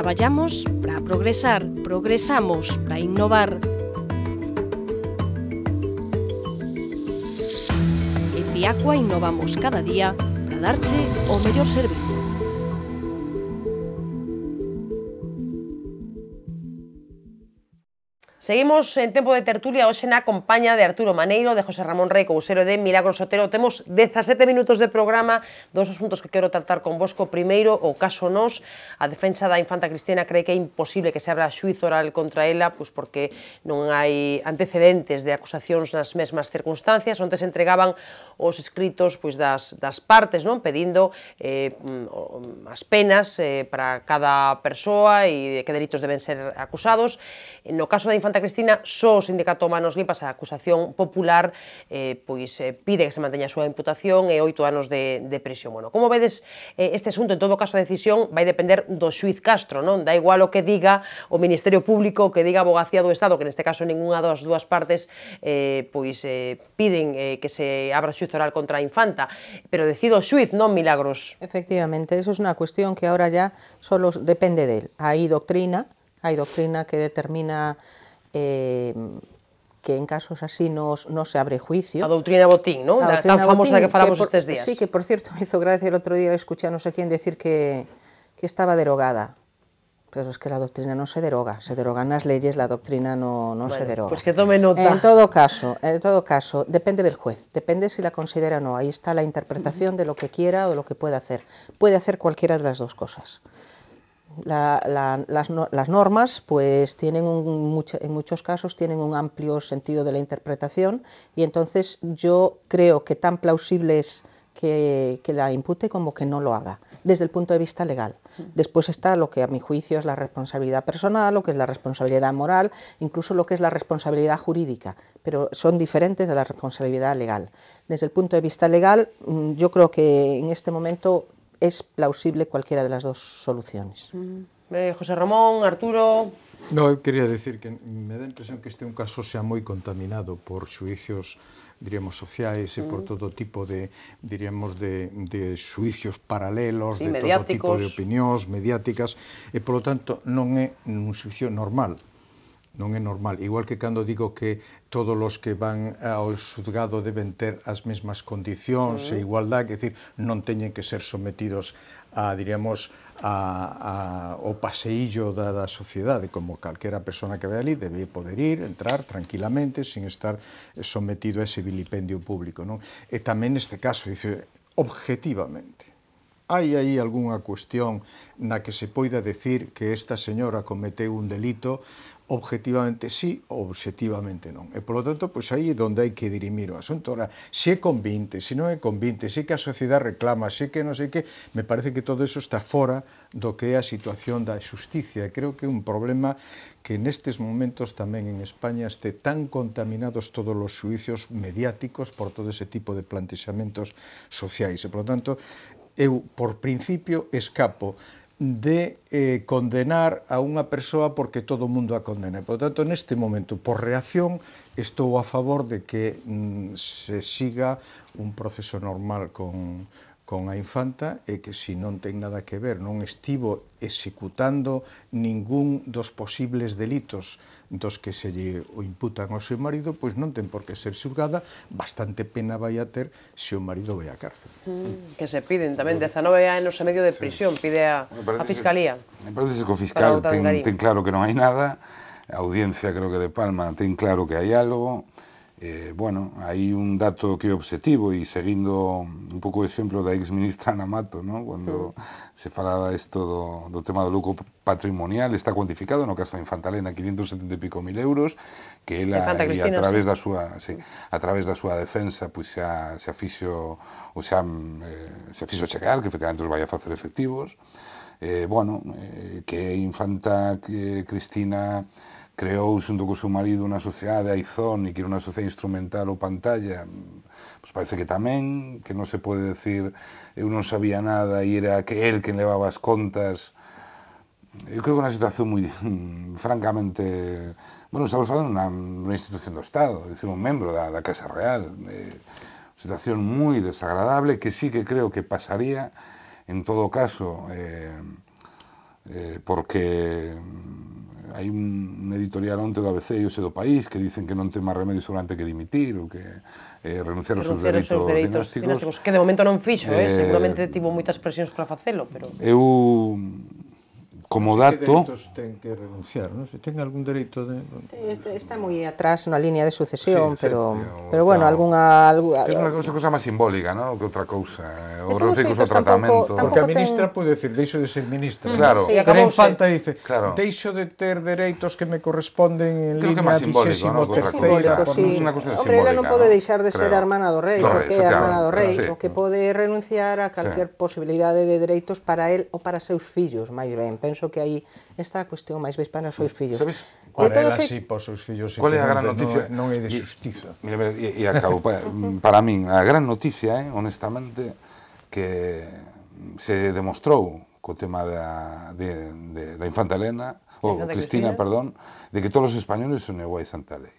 Traballamos para progresar, progresamos para innovar. En Viacua innovamos cada día para darche o mellor servizo. Seguimos en tempo de tertulia hoxe na compaña de Arturo Maneiro, de José Ramón Rey, cousero de Milagros Sotero. Temos 17 minutos de programa, dos asuntos que quero tratar con vosco. Primeiro, o caso Nos, a defensa da infanta Cristina cree que é imposible que se abra xuizo oral contra ela, pois porque non hai antecedentes de acusacións nas mesmas circunstancias. Onde se entregaban os escritos pois, das, das partes, non pedindo eh, mm, mm, as penas eh, para cada persoa e de que delitos deben ser acusados. No caso da Infanta Cristina, só o sindicato Manos Limpas a acusación popular eh, pois eh, pide que se manteña a súa imputación e oito anos de, de prisión. Bueno, como vedes eh, este asunto, en todo caso a decisión vai depender do xuiz Castro, non? Da igual o que diga o Ministerio Público, o que diga a Abogacía do Estado, que neste caso ninguna das dúas partes eh, pois eh, piden eh, que se abra xuiz oral contra a Infanta, pero decido o xuiz, non Milagros. Efectivamente, eso es unha cuestión que ahora ya solo depende del. Aí doctrina Hay doctrina que determina eh, que en casos así no, se abre juicio. La doctrina Botín, ¿no? La, tan famosa que que hablamos estos días. Sí, que por cierto me hizo gracia el otro día escuchar no sé quién decir que, estaba derogada. Pero es que la doctrina no se deroga, se derogan las leyes, la doctrina no, se pues deroga. Pues que tome nota. En todo caso, en todo caso, depende del juez, depende si la considera o no. Ahí está la interpretación de lo que quiera o lo que pueda hacer. Puede hacer cualquiera de las dos cosas las, normas pues tienen en muchos casos tienen un amplio sentido de la interpretación y entonces yo creo que tan plausible es que, la impute como que no lo haga, desde el punto de vista legal. Después está lo que a mi juicio es la responsabilidad personal, lo que es la responsabilidad moral, incluso lo que es la responsabilidad jurídica, pero son diferentes de la responsabilidad legal. Desde el punto de vista legal, mm, yo creo que en este momento es plausible cualquiera de las dos soluciones. Mm. Eh, José Ramón, Arturo... No, quería decir que me da impresión que este un caso xa moi contaminado por xuicios, diríamos, sociais e por mm. todo tipo de, diríamos, de, de xuicios paralelos, sí, de mediáticos. todo tipo de opinións mediáticas, e, polo tanto, non é un xuicio normal non é normal. Igual que cando digo que todos os que van ao xudgado deben ter as mesmas condicións e mm. igualdad, que decir, non teñen que ser sometidos a, diríamos, a, o paseillo da, da sociedade, como calquera persona que vea ali debe poder ir, entrar tranquilamente, sin estar sometido a ese vilipendio público. Non? E tamén neste caso, dice, objetivamente, hai aí algunha cuestión na que se poida decir que esta señora cometeu un delito objetivamente sí objetivamente non. E, polo tanto, pois aí é onde hai que dirimir o asunto. Ora, se é convinte, se non é convinte, se é que a sociedade reclama, se é que non sei que, me parece que todo eso está fora do que é a situación da justicia. Creo que é un problema que nestes momentos tamén en España este tan contaminados todos os suicios mediáticos por todo ese tipo de plantexamentos sociais. E, polo tanto, eu, por principio, escapo de eh, condenar a unha persoa porque todo o mundo a condena. Por tanto, neste momento, por reacción, estou a favor de que mm, se siga un proceso normal con, con a infanta é que se non ten nada que ver, non estivo executando ningún dos posibles delitos dos que se lle o imputan ao seu marido, pois non ten por que ser xulgada, bastante pena vai a ter se o marido vai a cárcel. Mm, que se piden tamén 19 anos e medio de prisión, sí. pide a, a Fiscalía. Me parece que o fiscal ten, ten claro que non hai nada, a audiencia creo que de Palma ten claro que hai algo, Eh, bueno, hai un dato que é obxectivo e seguindo un pouco o exemplo da ex-ministra Ana Mato, ¿no? cando -huh. se falaba isto do, do tema do lucro patrimonial, está cuantificado no caso da Infantalena 570 e pico mil euros, que ela e a través da súa, ah, sí, a través da súa defensa pois pues, xa se afixo ou xa eh, se afixo chegar que efectivamente os vai a facer efectivos. Eh, bueno, eh, que Infanta que Cristina creou xunto co seu marido unha sociedade Aizón e que era unha sociedade instrumental ou pantalla mm, pois parece que tamén, que non se pode decir eu non sabía nada e era que el que levaba as contas eu creo que unha situación moi mm, francamente bueno, estamos falando na, na institución do Estado dicir, un membro da, da Casa Real eh, situación moi desagradable que sí que creo que pasaría en todo caso eh, eh, porque mm, hai un, un editorial onte do ABC e o do País que dicen que non ten máis remedio seguramente que dimitir ou que eh, renunciar aos seus dereitos, dinásticos, que de momento non fixo, eh, eh seguramente tivo moitas presións para facelo, pero eu como dato... Que ten que renunciar, non? Se ten algún dereito de... Está moi atrás na línea de sucesión, sí, pero, certo, pero bueno, claro. alguna... alguna... É unha cousa, cousa máis simbólica, non? Que outra cousa. O reciclo o tratamento... Tampoco, Porque a ministra ten... pode decir, deixo de ser ministra. Claro. Sí, pero Infanta dice, claro. deixo de ter dereitos que me corresponden en Creo línea de xésimo terceira. Sí. Unha cousa Hombre, ela non pode deixar de ser hermana do rei, porque é hermana do rei, o que pode renunciar a calquer posibilidade de dereitos para el ou para seus fillos, máis ben. Penso penso que aí está a cuestión máis ves para os seus fillos. Sabes? Para ela si, para os seus fillos. Qual é a gran noticia? Non, non é de justiza. Mira, mira, e, e acabo. para, min, a gran noticia, eh, honestamente, que se demostrou co tema da, de, de, da Infanta Elena, ou Cristina, Cristina, perdón, de que todos os españoles son iguais ante a lei.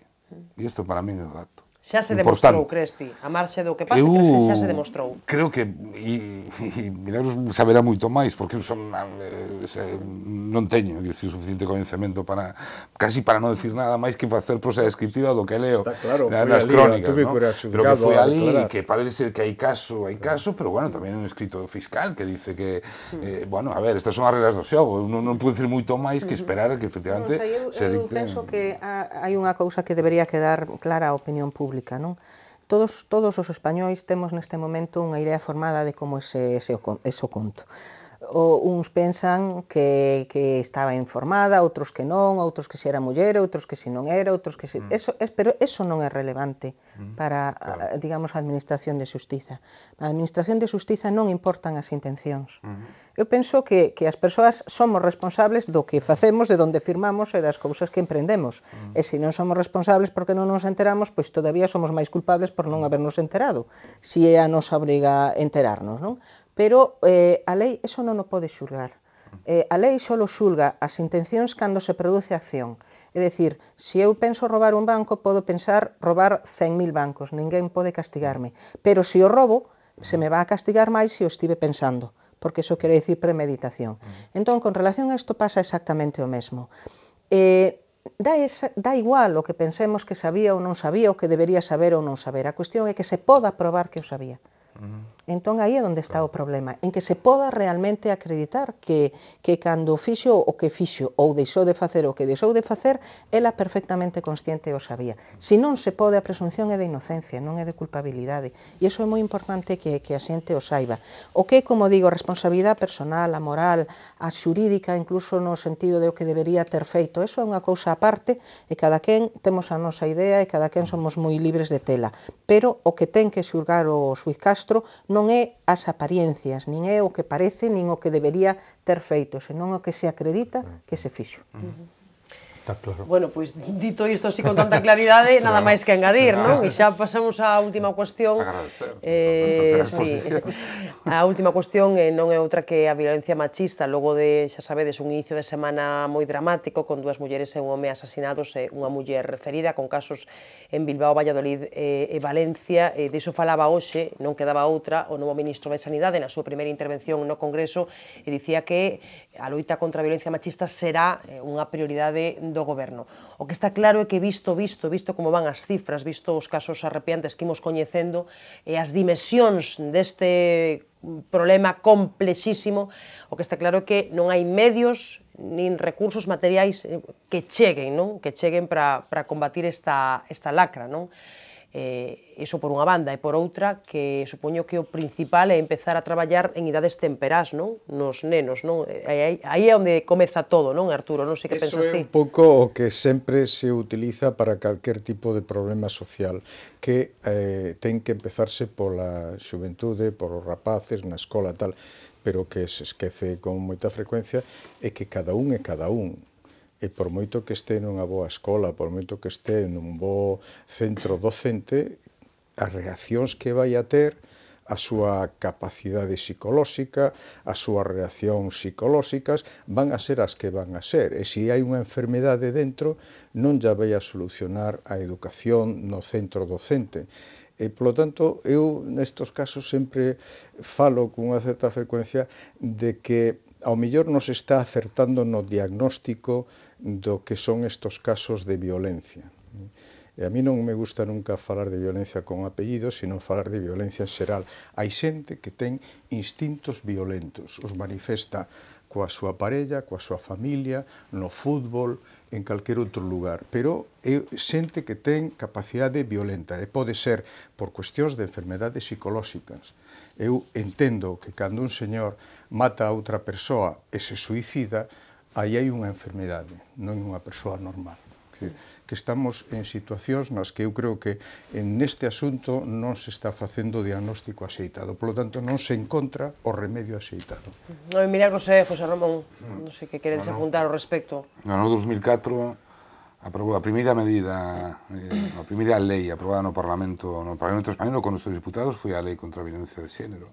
E isto para min é o dato. Xa se importante. demostrou, Cresti. A marxe do que pasa, eu, que xa se demostrou. Creo que, e, e Milagros saberá moito máis, porque eu son, eh, non teño decir, suficiente coñecemento para, casi para non decir nada máis que facer prosa descriptiva do que leo claro, na, nas ali, crónicas. No? Pero que foi ali, declarar. que parece ser que hai caso, hai caso, pero bueno, tamén un escrito fiscal que dice que, hmm. eh, bueno, a ver, estas son as reglas do xogo, non, non pude decir moito máis que hmm. esperar que efectivamente... Non, sea, eu, eu, eu penso que hai unha cousa que debería quedar clara a opinión pública pública, non? Todos, todos os españois temos neste momento unha idea formada de como ese, ese, ese o conto. O, uns pensan que, que estaba informada, outros que non, outros que se era muller, outros que se non era, outros que se... Mm. Eso, es, pero eso non é relevante mm. para, claro. a, digamos, a Administración de Justiza. A Administración de Justiza non importan as intencións. Mm Eu penso que, que as persoas somos responsables do que facemos, de onde firmamos e das cousas que emprendemos. Mm. E se non somos responsables porque non nos enteramos, pois todavía somos máis culpables por non habernos enterado, se é a nosa obriga enterarnos, non? Pero eh, a lei eso non o pode xulgar. Eh, a lei só xulga as intencións cando se produce acción. É dicir, se eu penso robar un banco, podo pensar robar 100.000 bancos, ninguén pode castigarme. Pero se o robo, se me va a castigar máis se o estive pensando porque iso quere dicir premeditación. Entón, con relación a isto pasa exactamente o mesmo. Eh, da, esa, da igual o que pensemos que sabía ou non sabía, o que debería saber ou non saber. A cuestión é que se poda probar que o sabía. Uh -huh. Entón aí é onde está o problema, en que se poda realmente acreditar que, que cando fixo o que fixo ou deixou de facer o que deixou de facer, ela perfectamente consciente o sabía. Se non se pode, a presunción é de inocencia, non é de culpabilidade. E iso é moi importante que, que a xente o saiba. O que, como digo, a responsabilidade personal, a moral, a xurídica, incluso no sentido de o que debería ter feito, eso é unha cousa aparte e cada quen temos a nosa idea e cada quen somos moi libres de tela. Pero o que ten que xurgar o Suiz Castro non non é as apariencias, nin é o que parece, nin o que debería ter feito, senón o que se acredita que se fixo. Uh -huh. Está claro. Bueno, pois dito isto así con tanta claridade, nada máis que engadir, non? E xa pasamos á última cuestión. Agradecer. Eh, sí. A última cuestión eh, non é outra que a violencia machista, logo de, xa sabedes, un inicio de semana moi dramático con dúas mulleres e un home asasinados e unha muller referida con casos en Bilbao, Valladolid eh, e Valencia. Eh, de iso falaba hoxe, non quedaba outra, o novo ministro de Sanidade na súa primeira intervención no Congreso e dicía que a loita contra a violencia machista será eh, unha prioridade do do goberno. O que está claro é que visto, visto, visto como van as cifras, visto os casos arrepiantes que imos coñecendo e as dimensións deste problema complexísimo, o que está claro é que non hai medios nin recursos materiais eh, que cheguen, non? Que cheguen para combatir esta, esta lacra, non? Eh, iso por unha banda e por outra que supoño que o principal é empezar a traballar en idades temperás, non? Nos nenos, non? Eh, aí, aí é onde comeza todo, non, Arturo? Non sei que pensas ti. é un pouco o que sempre se utiliza para calquer tipo de problema social, que eh, ten que empezarse pola xuventude, polos rapaces, na escola tal, pero que se esquece con moita frecuencia é que cada un é cada un e por moito que este nunha boa escola, por moito que este nun bo centro docente, as reaccións que vai a ter a súa capacidade psicolóxica, as súas reaccións psicolóxicas, van a ser as que van a ser. E se hai unha enfermedade dentro, non xa vai a solucionar a educación no centro docente. E, polo tanto, eu nestos casos sempre falo con unha certa frecuencia de que ao mellor nos está acertando no diagnóstico do que son estos casos de violencia. E a mí non me gusta nunca falar de violencia con apellidos, sino falar de violencia xeral. Hai xente que ten instintos violentos, os manifesta coa súa parella, coa súa familia, no fútbol, en calquer outro lugar, pero é xente que ten capacidade violenta e pode ser por cuestións de enfermedades psicolóxicas. Eu entendo que cando un señor mata a outra persoa e se suicida, aí hai unha enfermedade, non unha persoa normal que, que estamos en situacións nas que eu creo que en neste asunto non se está facendo diagnóstico axeitado. Polo tanto, non se encontra o remedio axeitado. No, mira, José, José Ramón, non sei que queredes bueno, apuntar ao respecto. No ano 2004 aprobou a primeira medida, eh, a primeira lei aprobada no Parlamento, no Parlamento Español, con os seus diputados, foi a lei contra a violencia de xénero.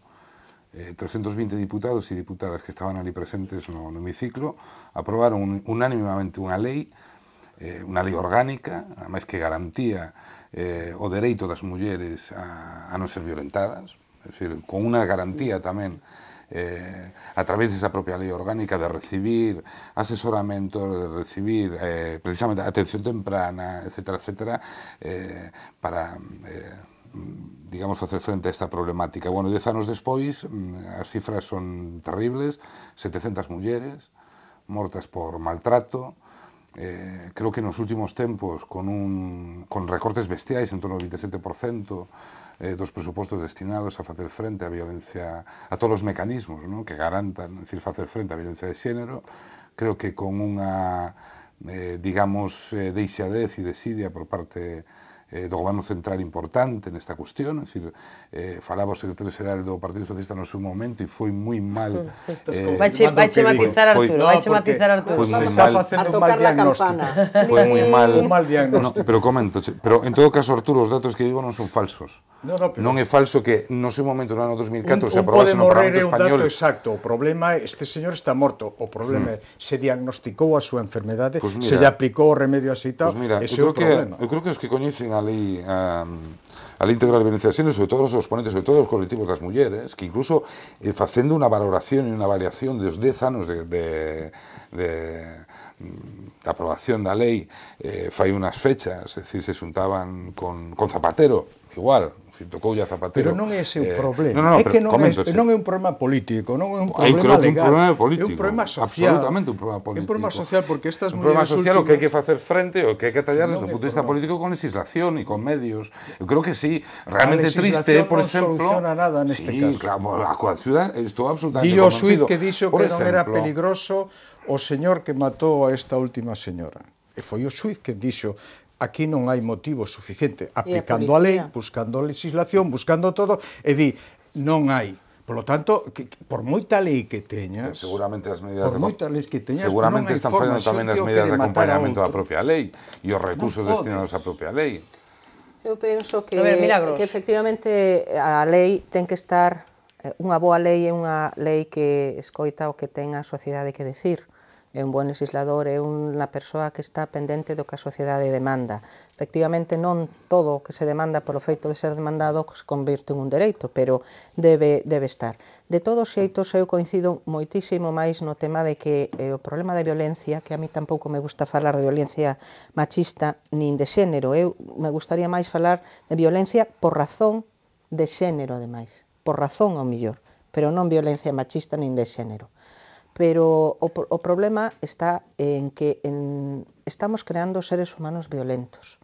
320 eh, diputados e diputadas que estaban ali presentes no, no hemiciclo aprobaron un, unha lei eh, unha lei orgánica, a máis que garantía eh, o dereito das mulleres a, a non ser violentadas, é dicir, con unha garantía tamén eh, a través desa propia lei orgánica de recibir asesoramento, de recibir eh, precisamente atención temprana, etc., etc., eh, para... Eh, digamos, facer frente a esta problemática. Bueno, dez anos despois, mm, as cifras son terribles, 700 mulleres mortas por maltrato, eh, creo que nos últimos tempos con, un, con recortes bestiais en torno ao 27% eh, dos presupostos destinados a facer frente á violencia, a todos os mecanismos ¿no? que garantan, decir, facer frente á violencia de xénero, creo que con unha, eh, digamos, eh, deixadez e desidia por parte eh, do goberno central importante nesta cuestión, é decir, eh, falaba o secretario xeral do Partido Socialista no seu momento e foi moi mal... Mm, eh, eh vaiche, che matizar Arturo, no, che matizar Arturo. Foi moi mal... A tocar Foi moi mal... Un mal diagnóstico. No, pero comento, pero en todo caso, Arturo, os datos que digo non son falsos. No, no, pero... Non é falso que no seu momento no ano 2004 un, se aprobase no Parlamento Español. Un dato exacto, o problema é este señor está morto, o problema mm. se diagnosticou a súa enfermedade, pues mira, se lle aplicou o remedio aceitado, pues mira, ese é o problema. Que, eu creo que os que coñecen a ali a, ehm, a íntegra de Venecia sobre todos os exponentes, sobre todos os colectivos das mulleres, que incluso eh, facendo unha valoración e unha variación dos 10 anos de, de, de da aprobación da lei, eh, fai unhas fechas, é dicir, se xuntaban con, con Zapatero, igual, fin, tocou a Zapatero. Pero non é ese o eh, problema. No, no, no, é que non é, non é un problema político, non é un problema creo legal. Que un problema político, é un problema social. Absolutamente un problema político. É un problema social porque estas un problema social últimas... o que hai que facer frente, o que hai que tallar desde o punto de vista político con legislación e con medios. Eu creo que sí, realmente triste, por exemplo... non soluciona nada neste sí, caso. claro, a coa ciudad estou absolutamente Dillo convencido. Dillo que dixo que non era peligroso o señor que matou a esta última señora. E foi o xuiz que dixo aquí non hai motivo suficiente, aplicando a, lei, buscando a legislación, buscando todo, e di, non hai. Por lo tanto, que, por moita lei que teñas... Que seguramente as medidas... Por de, moita lei que teñas... Seguramente están fallando tamén as medidas de acompañamento da propia lei e os recursos no destinados á propia lei. Eu penso que, ver, que efectivamente a lei ten que estar... Eh, unha boa lei é unha lei que escoita o que ten a sociedade que decir é un buen legislador, é unha persoa que está pendente do que a sociedade demanda. Efectivamente, non todo o que se demanda por o feito de ser demandado se convirte en un dereito, pero debe, debe estar. De todos xeitos, eu coincido moitísimo máis no tema de que eh, o problema da violencia, que a mí tampouco me gusta falar de violencia machista nin de xénero, eu me gustaría máis falar de violencia por razón de xénero, ademais, por razón ao millor, pero non violencia machista nin de xénero. Pero o, o problema está en que en, estamos creando seres humanos violentos,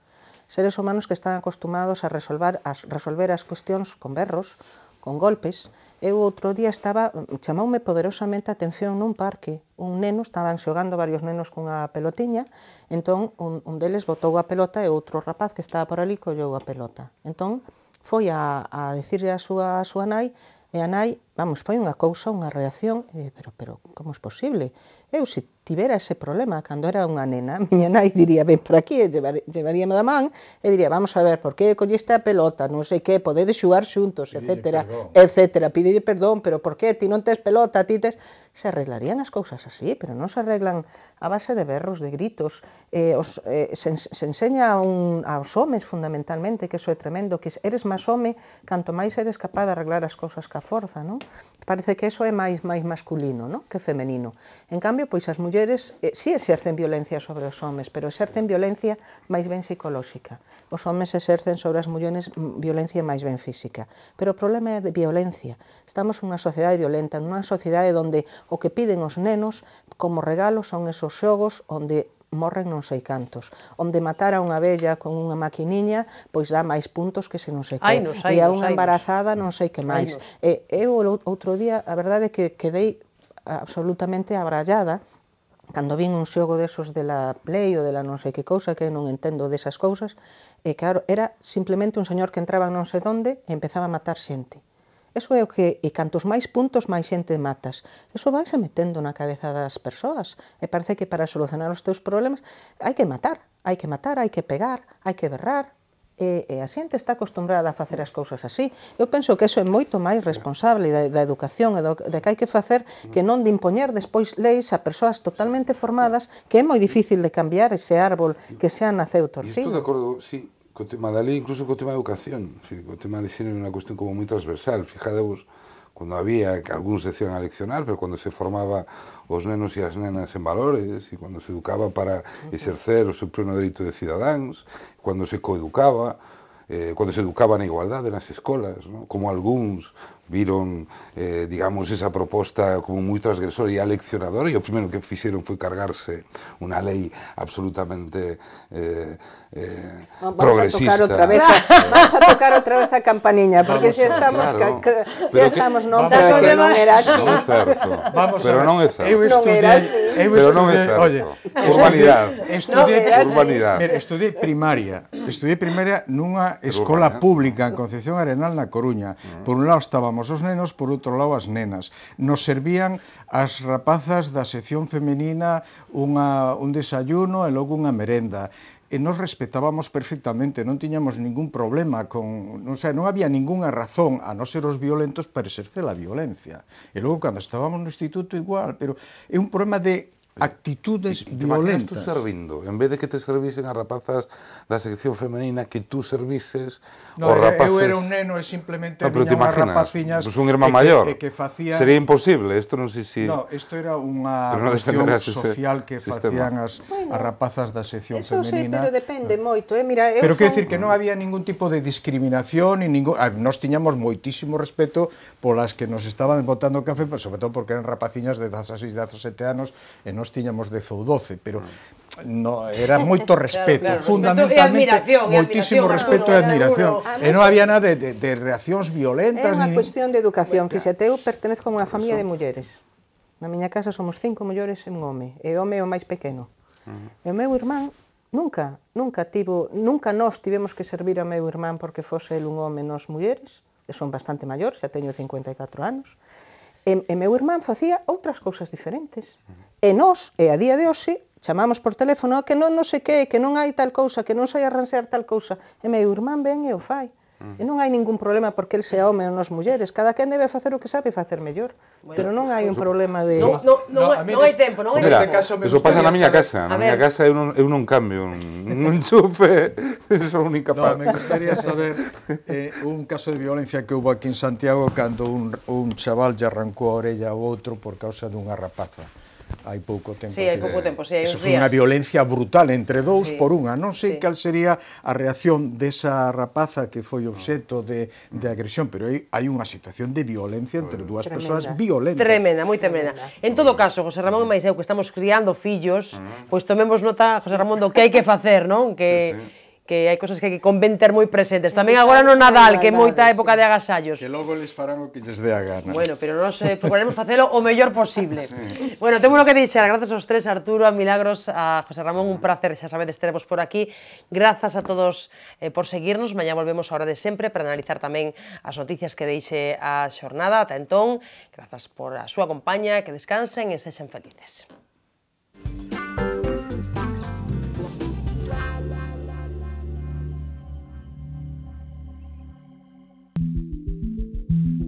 seres humanos que están acostumados a resolver, a resolver as cuestións con berros, con golpes. Eu outro día estaba, chamoume poderosamente a atención nun parque, un neno, estaban xogando varios nenos cunha pelotiña, entón un, un deles botou a pelota e outro rapaz que estaba por ali collou a pelota. Entón foi a, a decirle a súa, a súa nai, e a nai Vamos, foi unha cousa, unha reacción, eh, pero, pero, como é posible? Eu, se tivera ese problema cando era unha nena, a miña nai diría, ven por aquí, e llevar, llevaríame da man, e diría, vamos a ver, por que colliste a pelota, non sei que, podedes xugar xuntos, etcétera, etcétera, pídelle perdón, pero por que, ti non tes pelota, ti tes... Se arreglarían as cousas así, pero non se arreglan a base de berros, de gritos, eh, os, eh, se, se enseña a un, aos homes fundamentalmente, que iso é tremendo, que eres máis home canto máis eres capaz de arreglar as cousas ca forza, non? Parece que eso é máis máis masculino, no? que femenino. En cambio, pois as mulleres eh, si sí exercen violencia sobre os homes, pero exercen violencia máis ben psicolóxica. Os homes exercen sobre as mulleres mm, violencia máis ben física. Pero o problema é de violencia. Estamos nunha sociedade violenta, nunha sociedade onde o que piden os nenos como regalo son esos xogos onde morren non sei cantos. Onde matara unha vella con unha maquiniña, pois dá máis puntos que se non sei que. Ainos, ainos, e a unha embarazada ainos. non sei que máis. Ainos. E eu outro día, a verdade é que quedei absolutamente abrallada cando vin un xogo desos de la Play ou de la non sei que cousa, que non entendo desas cousas, e claro, era simplemente un señor que entraba non sei donde e empezaba a matar xente. Eso é o que, e cantos máis puntos, máis xente matas. Eso vai se metendo na cabeza das persoas. E parece que para solucionar os teus problemas hai que matar, hai que matar, hai que pegar, hai que berrar. E, e a xente está acostumbrada a facer as cousas así. Eu penso que eso é moito máis responsable da, da educación e do, de que hai que facer que non de impoñer despois leis a persoas totalmente formadas que é moi difícil de cambiar ese árbol que xa naceu torcido. estou de acordo, sí, co tema da lei, incluso co tema da educación. En o tema de xénero é unha cuestión como moi transversal. Fijadevos, cando había que algúns decían a leccionar, pero cando se formaba os nenos e as nenas en valores, e cando se educaba para exercer o seu pleno delito de cidadáns, cando se coeducaba, eh, cando se educaba na igualdade nas escolas, ¿no? como algúns viron, eh, digamos, esa proposta como moi transgresora e aleccionadora e o primeiro que fixeron foi cargarse unha lei absolutamente eh, eh, vamos progresista. A tocar outra vez, a, vamos a tocar outra vez a campaniña, porque se estamos, claro, ca, ca, se estamos non, pero que, non era así. Non é certo, vamos pero non é certo. Eu estudei, Eu estudei, pero non é certo. Oye, urbanidade. Estudei, no urbanidade. estudei primaria, estudei primaria nunha escola pública en Concepción Arenal na Coruña. Mm. Por un lado estábamos serviamos os nenos, por outro lado as nenas. Nos servían as rapazas da sección femenina unha, un desayuno e logo unha merenda e nos respetábamos perfectamente, non tiñamos ningún problema con, non sei, non había ningunha razón a non ser os violentos para exercer a violencia. E logo cando estábamos no instituto igual, pero é un problema de actitudes y violentas. tú servindo, en vez de que te servisen as rapazas da sección femenina que tú servises no, os rapaces... Eu era un neno e simplemente no, pero te imaginas, rapaciñas pues un irmán maior. Que, que facían... Sería imposible, isto non sei si... No, isto era unha no cuestión social que sistema. facían as, bueno, as rapazas da sección eso femenina. Eso sí, pero depende no. Eh, moito, eh? Mira, eu pero son... quer decir que non había ningún tipo de discriminación e ningún... Ah, nós tiñamos moitísimo respeto polas que nos estaban botando café, sobre todo porque eran rapaciñas de 16, 17 anos e non nos tiñamos 10 ou 12, pero ah. no, era moito respeto, claro, claro, fundamentalmente moitísimo respeto e admiración. E non había nada de, de, de reaccións violentas. É unha ni... cuestión de educación, que se eu pertenezco a unha familia de mulleres. Na miña casa somos cinco mulleres e un home, e o home é o máis pequeno. E o meu irmán nunca, nunca tivo, nunca nós tivemos que servir ao meu irmán porque fose el un home nos mulleres, que son bastante maior, xa teño 54 anos, E, e meu irmán facía outras cousas diferentes. E nós, e a día de hoxe, chamamos por teléfono ah, que non non sei que, que non hai tal cousa, que non sei arranxar tal cousa. E meu irmán ven e o fai. E non hai ningún problema porque el sea home ou nos mulleres, cada quen debe facer o que sabe facer mellor. Bueno, pero non hai un problema de Non, no, no, no, no hai tempo, non hai Mira, tempo. Caso eso pasa na miña saber... casa, na miña casa eu non, eu non cambio un, un enchufe, eso é única parte. No, me gustaría saber eh, un caso de violencia que houve aquí en Santiago cando un, un chaval lle arrancou a orella ao outro por causa dunha rapaza hai pouco tempo. Sí, hai pouco tempo, sí, hai uns días. Unha violencia brutal entre dous sí. por unha. Non sei sí. cal sería a reacción desa rapaza que foi obxeto de, de agresión, pero hai, hai unha situación de violencia entre dúas persoas violentas. Tremenda, moi tremenda. En todo caso, José Ramón e Maiseu, que estamos criando fillos, pois tomemos nota, José Ramón, do que hai que facer, non? Que, sí, sí que hai cosas que hay que convencer muy presentes. También ahora no Nadal, que é moita época de agasallos. Que luego les farán que lles dé gana. Bueno, pero nos eh, procuraremos facelo o mellor posible. Bueno, tengo lo que Gracias a los tres, Arturo, a Milagros, a José Ramón, un placer, xa sabedes, teremos por aquí. Gracias a todos eh, por seguirnos. Mañana volvemos a hora de Siempre para analizar también las noticias que deixe a jornada. Ata entón, gracias por su súa compañía, que descansen e sexen felices.